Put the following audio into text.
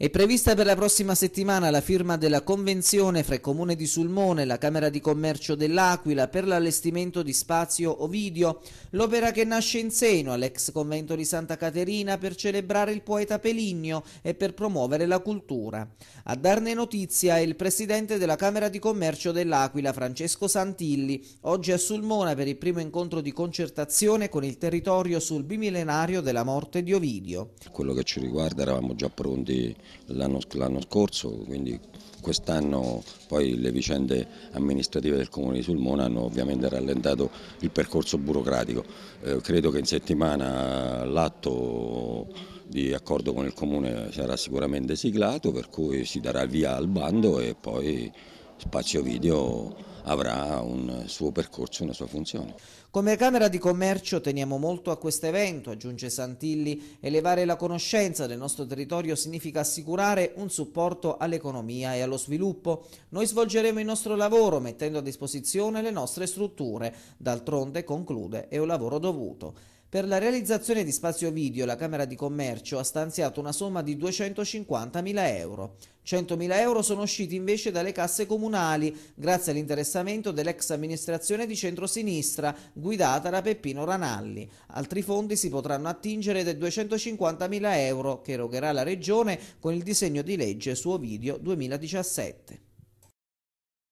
È prevista per la prossima settimana la firma della convenzione fra il Comune di Sulmone e la Camera di Commercio dell'Aquila per l'allestimento di spazio Ovidio, l'opera che nasce in seno all'ex convento di Santa Caterina per celebrare il poeta Peligno e per promuovere la cultura. A darne notizia è il presidente della Camera di Commercio dell'Aquila, Francesco Santilli, oggi a Sulmona per il primo incontro di concertazione con il territorio sul bimillenario della morte di Ovidio. Quello che ci riguarda eravamo già pronti l'anno scorso, quindi quest'anno poi le vicende amministrative del Comune di Sulmona hanno ovviamente rallentato il percorso burocratico. Eh, credo che in settimana l'atto di accordo con il Comune sarà sicuramente siglato, per cui si darà via al bando e poi spazio video avrà un suo percorso, e una sua funzione. Come Camera di Commercio teniamo molto a questo evento, aggiunge Santilli, elevare la conoscenza del nostro territorio significa assicurare un supporto all'economia e allo sviluppo. Noi svolgeremo il nostro lavoro mettendo a disposizione le nostre strutture, d'altronde conclude è un lavoro dovuto. Per la realizzazione di spazio video la Camera di Commercio ha stanziato una somma di 250.000 euro. 100.000 euro sono usciti invece dalle casse comunali grazie all'interessamento dell'ex amministrazione di centrosinistra guidata da Peppino Ranalli. Altri fondi si potranno attingere dai 250.000 euro che erogherà la Regione con il disegno di legge suo video 2017.